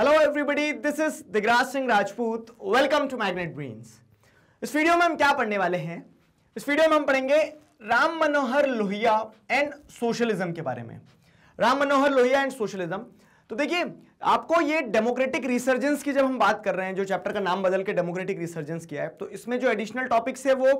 Hello everybody this is Digraj Singh Rajput welcome to magnet brains इस वीडियो में हम क्या पढ़ने वाले हैं इस वीडियो में हम पढ़ेंगे राम मनोहर लोहिया एंड सोशलिज्म के बारे में राम मनोहर लोहिया एंड सोशलिज्म तो देखिए आपको ये डेमोक्रेटिक रिसर्जेंस की जब हम बात कर रहे हैं जो चैप्टर का नाम बदल के डेमोक्रेटिक रिसर्जेंस किया है तो इसमें जो एडिशनल टॉपिक्स है वो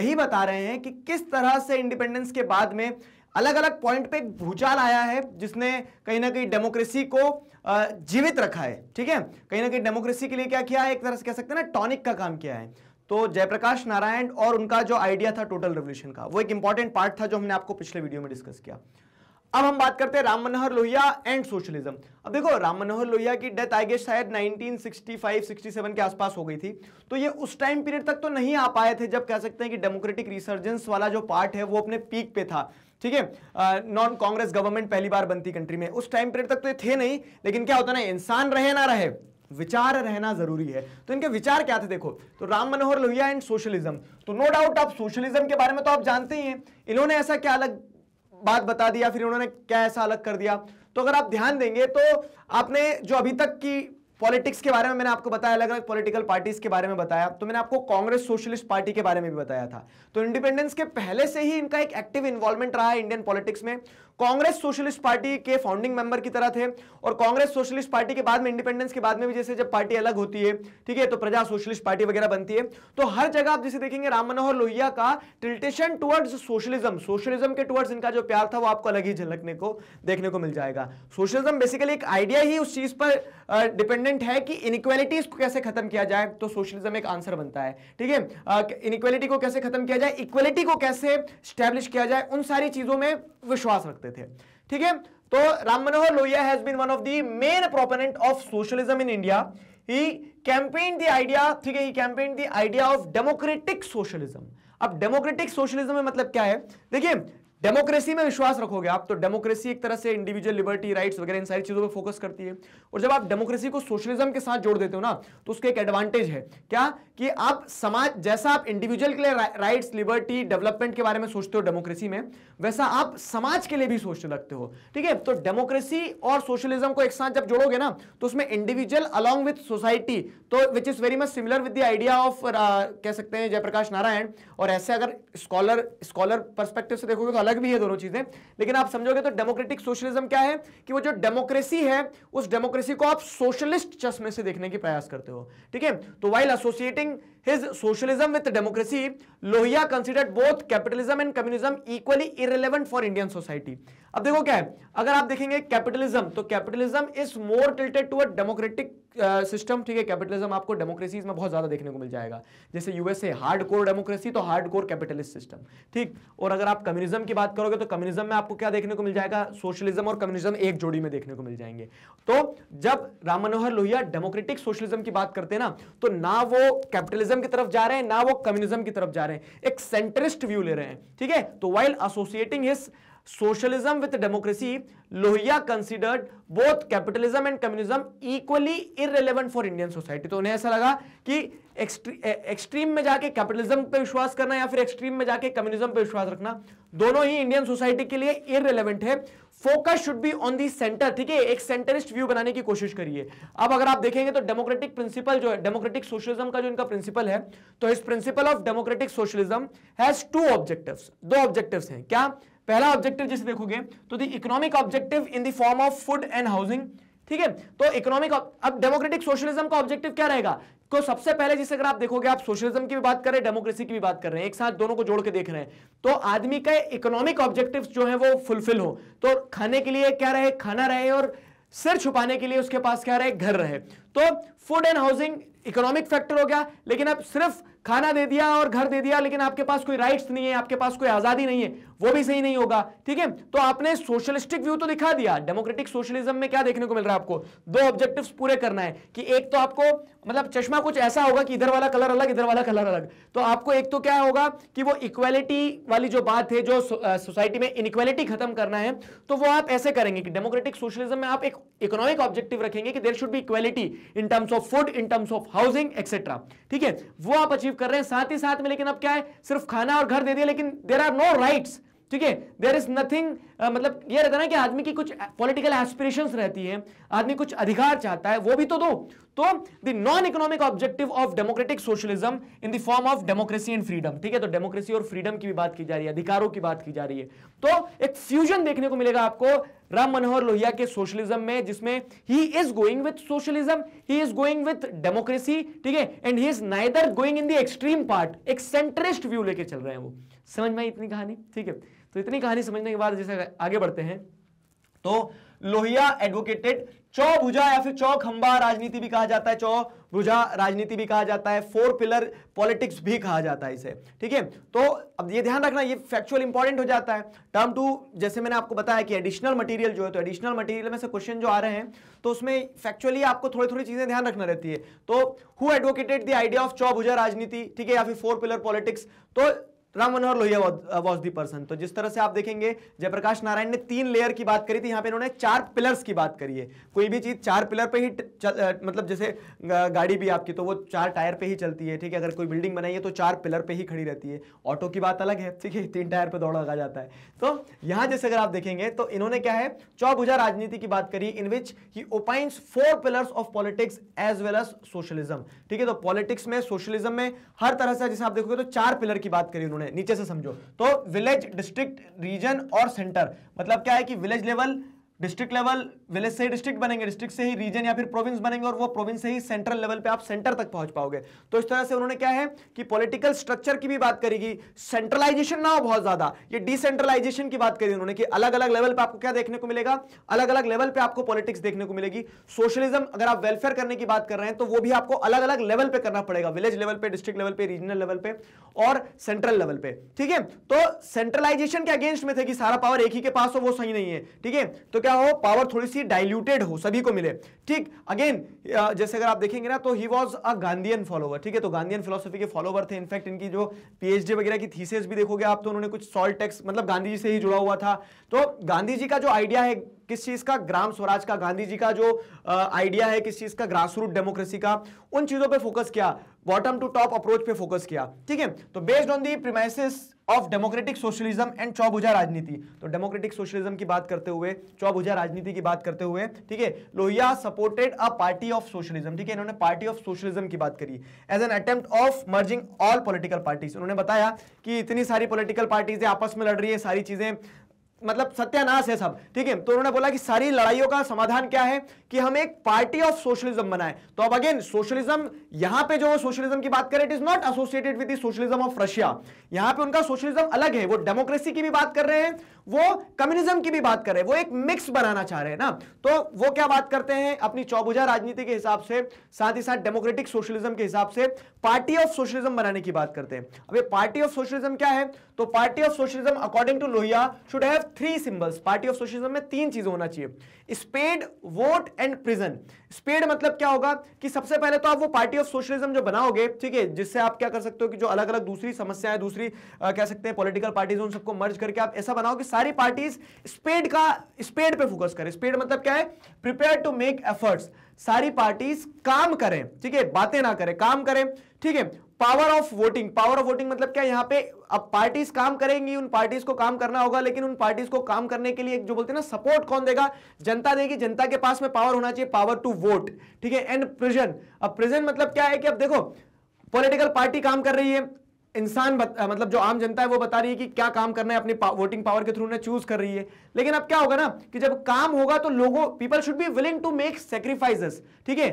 यही बता रहे हैं कि किस तरह से इंडिपेंडेंस के बाद में अलग अलग पॉइंट पे एक भूचाल आया है जिसने कहीं ना कहीं डेमोक्रेसी को जीवित रखा है ठीक है कहीं ना कहीं डेमोक्रेसी के लिए क्या किया है एक तरह से कह सकते हैं ना टॉनिक का काम किया है तो जयप्रकाश नारायण और उनका जो आइडिया था टोटल रेवोल्यूशन का वो एक इंपॉर्टेंट पार्ट था जो हमने आपको पिछले वीडियो में डिस्कस किया अब हम बात करते हैं राम मनोहर लोहिया एंड सोशलिज्म अब देखो राम मनोहर लोहिया की डेथ आई गेस शायद 1965 67 के आसपास हो गई थी तो ये उस टाइम पीरियड तक तो नहीं आ पाए थे जब कह सकते हैं कि डेमोक्रेटिक रिसर्जेंस वाला जो पार्ट है वो अपने पीक पे था ठीक है नॉन कांग्रेस गवर्नमेंट पहली बार बनती कंट्री में उस टाइम पीरियड तक तो ये थे नहीं लेकिन क्या होता ना इंसान रहे ना रहे विचार रहना जरूरी है तो इनके विचार क्या थे देखो तो राम मनोहर लोहिया एंड सोशलिज्म तो नो डाउट आप सोशलिज्म के बारे में तो आप जानते ही हैं इन्होंने ऐसा क्या अलग बात बता दिया फिर उन्होंने क्या ऐसा अलग कर दिया तो अगर आप ध्यान देंगे तो आपने जो अभी तक की पॉलिटिक्स के बारे में मैंने आपको बताया अलग अलग पॉलिटिकल पार्टीज के बारे में बताया तो मैंने आपको कांग्रेस सोशलिस्ट पार्टी के बारे में भी बताया था तो इंडिपेंडेंस के पहले से ही इनका एक एक्टिव इन्वॉल्वमेंट रहा है इंडियन पॉलिटिक्स में कांग्रेस सोशलिस्ट पार्टी के फाउंडिंग मेंबर की तरह थे और कांग्रेस सोशलिस्ट पार्टी के बाद में इंडिपेंडेंस के बाद में भी जैसे जब पार्टी अलग होती है ठीक है तो प्रजा सोशलिस्ट पार्टी वगैरह बनती है तो हर जगह आप जैसे देखेंगे राम मनोहर लोहिया का टिल्टेशन टुवर्ड्स सोशलिज्म सोशलिज्म के टुवर्ड्स इनका जो प्यार था वो आपको अलग ही झलकने को देखने को मिल जाएगा सोशलिज्म बेसिकली एक आइडिया ही उस चीज पर डिपेंडेंट है कि इनक्वालिटीज तो को कैसे खत्म किया जाए तो सोशलिज्म एक आंसर बनता है ठीक है इनक्वालिटी को कैसे खत्म किया जाए इक्वालिटी को कैसे स्टैब्लिश किया जाए उन सारी चीजों में विश्वास रखते थे ठीक है तो Ram Manohar Lohia has been one of the main proponent of socialism in India he campaign the idea ठीक है he campaign the idea of democratic socialism अब डेमोक्रेटिक सोशलिज्म में मतलब क्या है देखिए डेमोक्रेसी में विश्वास रखोगे आप तो डेमोक्रेसी एक तरह से इंडिविजुअल लिबर्टी राइट्स वगैरह इन सारी चीजों पे फोकस करती है और जब आप डेमोक्रेसी को सोशलिज्म के साथ जोड़ देते हो ना तो उसका एक एडवांटेज है क्या कि आप समाज जैसा आप इंडिविजुअल के लिए रा, राइट्स लिबर्टी डेवलपमेंट के बारे में सोचते हो डेमोक्रेसी में वैसा आप समाज के लिए भी सोचने लगते हो ठीक है तो डेमोक्रेसी और सोशलिज्म को एक साथ जब जोड़ोगे ना तो उसमें इंडिविजुअल अलॉन्ग विथ सोसाइटी तो which is very much similar with the idea of कह सकते हैं जयप्रकाश नारायण और ऐसे अगर स्कॉलर स्कॉलर परस्पेक्टिव से देखोगे तो अलग भी है दोनों चीज़ें लेकिन आप समझोगे तो डेमोक्रेटिक सोशलिज्म क्या है कि वो जो डेमोक्रेसी है उस डेमोक्रेसी को आप सोशलिस्ट चश्मे से देखने के प्रयास करते हो ठीक है तो while associated his socialism with democracy, Lohia considered both capitalism and communism equally irrelevant for Indian society. अब देखो क्या है अगर आप देखेंगे कैपिटलिज्म तो capitalism is more tilted to a democratic system ठीक है कैपिटलिज्म आपको डेमोक्रेसीज में बहुत ज़्यादा देखने को मिल जाएगा जैसे यूएसए हार्ड कोर डेमोक्रेसी तो हार्ड कोर कैपिटलिस्ट सिस्टम ठीक और अगर आप कम्युनिज्म की बात करोगे तो कम्युनिज्म में आपको क्या देखने को मिल जाएगा सोशलिज्म और कम्युनिज्म एक जोड़ी में देखने को मिल जाएंगे तो जब राम मनोहर लोहिया डेमोक्रेटिक सोशलिज्म की बात करते हैं ना तो ना वो कैपिटलिज्म की तरफ जा रहे हैं ना वो कम्युनिज्म की तरफ जा रहे हैं एक सेंट्रिस्ट व्यू ले रहे हैं ठीक है तो while associating his socialism with democracy Lohia considered both capitalism and communism equally irrelevant for Indian society तो उन्हें ऐसा लगा कि एक्सट्रीम में जाके कैपिटलिज्म पे विश्वास करना या फिर एक्सट्रीम में जाके कम्युनिज्म पे विश्वास रखना दोनों ही इंडियन सोसाइटी के लिए इरेलीवेंट है focus should be on the centre ठीक है एक सेंटरिस्ट व्यू बनाने की कोशिश करिए अब अगर आप देखेंगे तो डेमोक्रेटिक प्रिंसिपल जो है डेमोक्रेटिक सोशलिज्म का जो इनका प्रिंसिपल है तो इस principle of democratic socialism has two objectives दो ऑब्जेक्टिव्स हैं क्या पहला ऑब्जेक्टिव जिसे देखोगे तो the economic objective in the form of food and housing ठीक है तो इकोनॉमिक अब डेमोक्रेटिक सोशलिज्म का ऑब्जेक्टिव क्या रहेगा को तो सबसे पहले जिसे अगर आप देखोगे आप सोशलिज्म की भी बात कर रहे हैं डेमोक्रेसी की भी बात कर रहे हैं एक साथ दोनों को जोड़ के देख रहे हैं तो आदमी का इकोनॉमिक ऑब्जेक्टिव्स जो है वो फुलफिल हो तो खाने के लिए क्या रहे खाना रहे और सिर छुपाने के लिए उसके पास क्या रहे घर रहे तो food and housing economic factor हो गया लेकिन अब सिर्फ खाना दे दिया और घर दे दिया लेकिन आपके पास कोई राइट्स नहीं है आपके पास कोई आज़ादी नहीं है वो भी सही नहीं होगा ठीक है तो आपने सोशलिस्टिक व्यू तो दिखा दिया डेमोक्रेटिक सोशलिज्म में क्या देखने को मिल रहा है आपको दो ऑब्जेक्टिव्स पूरे करना है कि एक तो आपको मतलब चश्मा कुछ ऐसा होगा कि इधर वाला कलर अलग इधर वाला कलर अलग तो आपको एक तो क्या होगा कि वो इक्वेलिटी वाली जो बात है जो सोसाइटी में इनक्वालिटी खत्म करना है तो वो आप ऐसे करेंगे कि डेमोक्रेटिक सोशलिज्म में आप एक इकोनॉमिक ऑब्जेक्टिव रखेंगे कि there should be equality in terms terms of food in terms of housing etcetera ठीक है वो आप अचीव कर रहे हैं साथ ही साथ में लेकिन अब क्या है सिर्फ खाना और घर दे दिया लेकिन देर आर नो राइट्स ठीक है देर इज नथिंग मतलब ये रहता ना कि आदमी की कुछ पॉलिटिकल एस्पिरेशन रहती है आदमी कुछ अधिकार चाहता है वो भी तो दो तो the non economic objective of democratic socialism in the form of democracy and freedom ठीक है तो डेमोक्रेसी और फ्रीडम की भी बात की जा रही है अधिकारों की बात की जा रही है तो एक फ्यूजन देखने को मिलेगा आपको राम मनोहर लोहिया के सोशलिज्म में जिसमें ही is going with socialism he is going with democracy ठीक है and he is neither going in the extreme part एक सेंट्रिस्ट व्यू लेके चल रहे हैं वो समझ में इतनी कहानी ठीक है तो इतनी कहानी समझने के बाद जैसे आगे बढ़ते हैं तो लोहिया एडवोकेटेड चौभुजा या फिर चौखंबा राजनीति भी कहा जाता है चौभुजा राजनीति भी कहा जाता है फोर पिलर पॉलिटिक्स भी कहा जाता है इसे ठीक है तो अब ये ध्यान रखना ये फैक्चुअल इंपॉर्टेंट हो जाता है टर्म टू जैसे मैंने आपको बताया कि एडिशनल मटेरियल जो है तो एडिशनल मटेरियल में से क्वेश्चन जो आ रहे हैं तो उसमें फैक्चुअली आपको थोड़ी थोड़ी चीजें ध्यान रखना रहती है तो who advocated the idea of चौभुजा राजनीति ठीक है या फिर फोर पिलर पॉलिटिक्स तो Ram Manohar Lohia was the person तो जिस तरह से आप देखेंगे जयप्रकाश नारायण ने तीन लेयर की बात करी थी यहाँ पे इन्होंने चार पिलर्स की बात करी है कोई भी चीज चार पिलर पे ही uh, मतलब जैसे uh, गाड़ी भी आपकी तो वो चार टायर पे ही चलती है ठीक है अगर कोई बिल्डिंग बनाई है तो चार पिलर पे ही खड़ी रहती है ऑटो की बात अलग है ठीक है तीन टायर पर दौड़ लगा जाता है तो यहाँ जैसे अगर आप देखेंगे तो इन्होंने क्या है चौभुजा राजनीति की बात करी in which he opines four pillars of politics as well as socialism ठीक है तो पॉलिटिक्स में सोशलिज्म में हर तरह से जैसे आप देखोगे तो चार पिलर की बात करी उन्होंने उन्होंने नीचे से समझो तो विलेज डिस्ट्रिक्ट रीजन और सेंटर मतलब क्या है कि village level district level village से ही डिस्ट्रिक्ट बनेंगे डिस्ट्रिक्ट से ही रीजन या फिर प्रोविंस बनेंगे और वो प्रोविंस से ही सेंट्रल लेवल पे आप सेंटर तक पहुंच पाओगे तो इस तरह से उन्होंने क्या है कि पॉलिटिकल स्ट्रक्चर की भी बात करेगी सेंट्रलाइजेशन ना हो बहुत ज्यादा ये डिसेंट्रलाइजेशन की बात करी उन्होंने कि अलग अलग लेवल पर आपको क्या देखने को मिलेगा अलग अलग लेवल पर आपको पॉलिटिक्स देखने को मिलेगी सोशलिज्म अगर आप वेलफेयर करने की बात कर रहे हैं तो वो भी आपको अलग अलग लेवल पर करना पड़ेगा विलेज लेवल पर डिस्ट्रिक्ट लेवल पर रीजनल लेवल पे और सेंट्रल लेवल पे ठीक है तो सेंट्रलाइजेशन के अगेंस्ट में थे कि सारा पावर एक ही के पास हो वो सही नहीं है ठीक है तो क्या क्या हो पावर थोड़ी सी डाइल्यूटेड हो सभी को मिले ठीक अगेन जैसे अगर आप देखेंगे ना तो ही वॉज अ गांधियन फॉलोवर ठीक है तो गांधियन फिलोसफी के फॉलोवर थे इनफैक्ट इनकी जो पीएचडी वगैरह की थीसेस भी देखोगे आप तो उन्होंने कुछ सॉल्ट टेक्स मतलब गांधी जी से ही जुड़ा हुआ था तो गांधी जी का जो आइडिया है किस चीज का ग्राम स्वराज का गांधी जी का जो आइडिया है किस चीज का ग्रास रूट डेमोक्रेसी का उन चीजों पे फोकस किया बॉटम टू टॉप अप्रोच पे फोकस किया ठीक है तो based on the premises of democratic socialism and चौभुजा राजनीति तो डेमोक्रेटिक सोशलिज्म की बात करते हुए चौभुजा राजनीति की बात करते हुए ठीक है Lohia supported a party of socialism ठीक है इन्होंने पार्टी ऑफ सोशलिज्म की बात करी as an attempt of merging all political parties उन्होंने बताया कि इतनी सारी पॉलिटिकल पार्टीज आपस में लड़ रही है सारी चीजें मतलब सत्यानाश है सब ठीक है तो उन्होंने बोला कि सारी लड़ाइयों का समाधान क्या है कि हम एक पार्टी ऑफ सोशलिज्म बनाए तो अब अगेन सोशलिज्म यहां पे जो सोशलिज्म की बात करें it is not associated with socialism of Russia यहां पे उनका सोशलिज्म अलग है वो डेमोक्रेसी की भी बात कर रहे हैं वो कम्युनिज्म की भी बात कर रहे हैं वो एक मिक्स बनाना चाह रहे हैं ना तो वो क्या बात करते हैं अपनी चौबुझा राजनीति के हिसाब से साथ ही साथ डेमोक्रेटिक सोशलिज्म के हिसाब से पार्टी ऑफ सोशलिज्म बनाने की बात करते हैं अब ये पार्टी ऑफ सोशलिज्म क्या है तो party of socialism according to Lohia should have three symbols party of socialism में तीन चीजें होना चाहिए spade vote and prison spade मतलब क्या होगा कि सबसे पहले तो आप वो पार्टी ऑफ सोशलिज्म जो बनाओगे ठीक है जिससे आप क्या कर सकते हो कि जो अलग अलग दूसरी समस्याएं दूसरी आ, कह सकते हैं पॉलिटिकल पार्टीज उन सबको मर्ज करके आप ऐसा बनाओ कि सारी पार्टीज स्पेड का स्पेड पे फोकस करें स्पेड मतलब क्या है प्रिपेयर टू मेक एफर्ट्स सारी पार्टीज काम करें ठीक है बातें ना करें काम करें ठीक है power of voting power of voting मतलब क्या यहाँ पे अब पार्टीज काम करेंगी उन पार्टीज को काम करना होगा लेकिन उन पार्टीज को काम करने के लिए जो बोलते हैं ना सपोर्ट कौन देगा जनता देगी जनता के पास में पावर होना चाहिए पावर टू वोट ठीक है एंड प्रिजन अब प्रिजन मतलब क्या है कि अब देखो पॉलिटिकल पार्टी काम कर रही है इंसान मतलब जो आम जनता है वो बता रही है कि क्या काम करना है अपनी पा, वोटिंग पावर के थ्रू ने चूज कर रही है लेकिन अब क्या होगा ना कि जब काम होगा तो लोगों people should be willing to make sacrifice ठीक है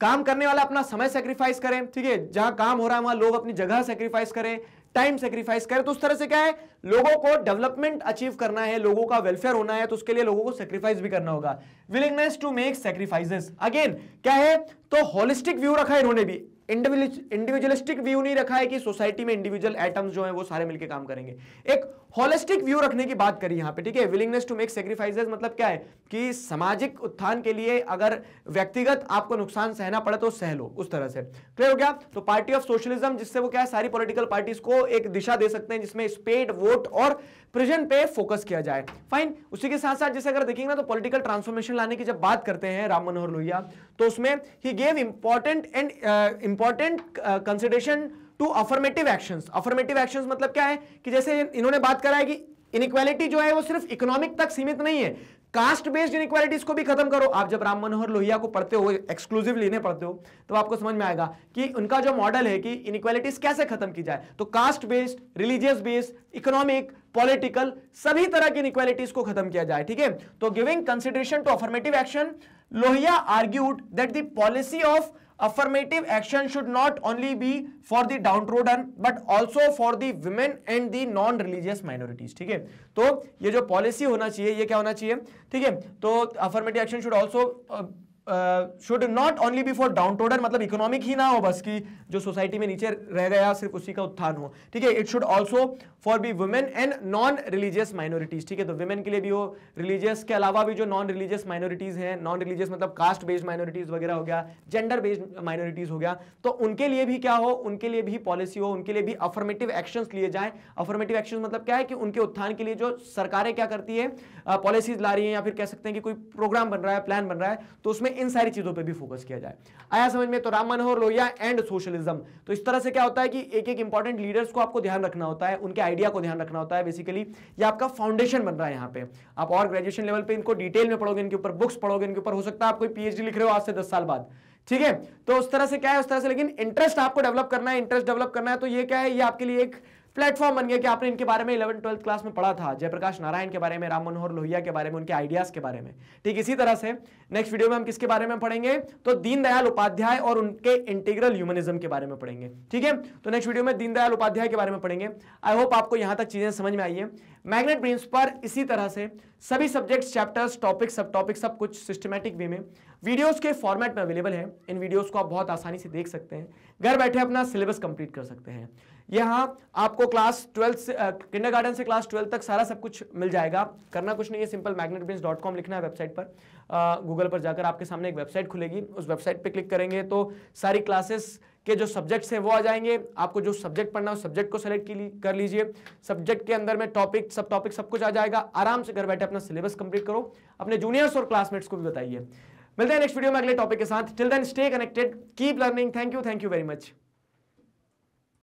काम करने वाला अपना समय सेक्रीफाइस करें ठीक है जहां काम हो रहा है वहां लोग अपनी जगह सेक्रीफाइस करें टाइम सेक्रीफाइस करें तो उस तरह से क्या है लोगों को डेवलपमेंट अचीव करना है लोगों का वेलफेयर होना है तो उसके लिए लोगों को सेक्रीफाइस भी करना होगा willingness to make sacrifices again क्या है तो होलिस्टिक व्यू रखा है इन्होंने भी इंडिविजुअलिस्टिक व्यू नहीं रखा है कि सोसाइटी में इंडिविजुअल एटम्स जो हैं वो सारे मिलकर काम करेंगे एक होलिस्टिक व्यू रखने की बात करी यहां पे ठीक है विलिंगनेस टू मेक सेक्रीफाइसेस मतलब क्या है कि सामाजिक उत्थान के लिए अगर व्यक्तिगत आपको नुकसान सहना पड़े तो सह लो उस तरह से क्लियर हो गया तो पार्टी ऑफ सोशलिज्म जिससे वो क्या है सारी पोलिटिकल पार्टीज को एक दिशा दे सकते हैं जिसमें स्पेड वो वोट और प्रेजेंट पे फोकस किया जाए फाइन उसी के साथ साथ जैसे अगर देखेंगे ना तो पॉलिटिकल ट्रांसफॉर्मेशन लाने की जब बात करते हैं राम मनोहर लोहिया तो उसमें ही gave important and important consideration to affirmative action affirmative action मतलब क्या है कि जैसे इन्होंने बात करा है कि इनक्वालिटी जो है वो सिर्फ इकोनॉमिक तक सीमित नहीं है कास्ट बेस्ड इनक्वालिटीज को भी खत्म करो आप जब राम मनोहर लोहिया को पढ़ते हो एक्सक्लूसिव लेने पढ़ते हो तो आपको समझ में आएगा कि उनका जो मॉडल है कि इनक्वालिटीज कैसे खत्म की जाए तो caste based religious based economic political सभी तरह की इनक्वालिटीज को खत्म किया जाए ठीक है तो giving consideration to affirmative action Lohia argued that the policy of affirmative action should not only be for the downtrodden but also for the women and the non religious minorities ठीक है तो ये जो पॉलिसी होना चाहिए ये क्या होना चाहिए ठीक है तो affirmative action should also should not only be for downtrodden मतलब इकोनॉमिक ही ना हो बस कि जो सोसाइटी में नीचे रह गया सिर्फ उसी का उत्थान हो ठीक है it should also for be women and non religious minorities ठीक है तो वुमेन के लिए भी हो रिलीजियस के अलावा भी जो नॉन रिलीजियस माइनॉरिटीज हैं नॉन रिलीजियस मतलब कास्ट बेस्ड माइनॉरिटीज वगैरह हो गया जेंडर बेस्ड माइनॉरिटीज हो गया तो उनके लिए भी क्या हो उनके लिए भी पॉलिसी हो उनके लिए भी अफर्मेटिव एक्शन लिए जाए अफर्मेटिव एक्शन मतलब क्या है कि उनके उत्थान के लिए जो सरकारें क्या करती है पॉलिसीज ला रही है या फिर कह सकते हैं कि कोई प्रोग्राम बन रहा है प्लान बन रहा है तो उसमें इन सारी चीज़ों पर भी फोकस किया जाए आया समझ में तो राम मनोहर लोहिया एंड सोशलिज्म तो इस तरह से क्या होता है कि एक एक इंपॉर्टेंट लीडर्स को आपको ध्यान रखना होता है उनके आइडिया को ध्यान रखना होता है बेसिकली ये आपका फाउंडेशन बन रहा है यहाँ पे आप और ग्रेजुएशन लेवल पर इनको डिटेल में पढ़ोगे इनके ऊपर बुक्स पढ़ोगे इनके ऊपर हो सकता है आप कोई पीएचडी लिख रहे हो आज से दस साल बाद ठीक है तो उस तरह से क्या है उस तरह से लेकिन इंटरेस्ट आपको डेवलप करना है इंटरेस्ट डेवलप करना है तो ये क्या है ये आपके लिए एक प्लेटफॉर्म बन गया कि आपने इनके बारे में इलेवन ट्वेल्थ क्लास में पढ़ा था जयप्रकाश नारायण के बारे में राम मनोहर लोहिया के बारे में उनके आइडियाज के बारे में ठीक इसी तरह से नेक्स्ट वीडियो में हम किसके बारे में पढ़ेंगे तो दीनदयाल उपाध्याय और उनके इंटीग्रल ह्यूमनिज्म के बारे में पढ़ेंगे ठीक है तो नेक्स्ट वीडियो में दीनदयाल उपाध्याय के बारे में पढ़ेंगे आई होप आपको यहां तक चीजें समझ में आई है मैग्नेट ब्रेन्स पर इसी तरह से सभी सब्जेक्ट चैप्टर्स टॉपिक सब टॉपिक सब कुछ सिस्टमेटिक वे में वीडियोस के फॉर्मेट में अवेलेबल है इन वीडियोस को आप बहुत आसानी से देख सकते हैं घर बैठे अपना सिलेबस कंप्लीट कर सकते हैं यहाँ आपको क्लास ट्वेल्थ से किंडर गार्डन से क्लास ट्वेल्थ तक सारा सब कुछ मिल जाएगा करना कुछ नहीं है सिंपल मैग्नेट डॉट कॉम लिखना है वेबसाइट पर गूगल पर जाकर आपके सामने एक वेबसाइट खुलेगी उस वेबसाइट पर क्लिक करेंगे तो सारी क्लासेस के जो सब्जेक्ट्स हैं वो आ जाएंगे आपको जो सब्जेक्ट पढ़ना है उस सब्जेक्ट को सेलेक्ट कर लीजिए सब्जेक्ट के अंदर में टॉपिक सब टॉपिक सब कुछ आ जाएगा आराम से घर बैठे अपना सिलेबस कंप्लीट करो अपने जूनियर्स और क्लासमेट्स को भी बताइए मिलते हैं नेक्स्ट वीडियो में अगले टॉपिक के साथ till then stay connected keep learning thank you thank you very much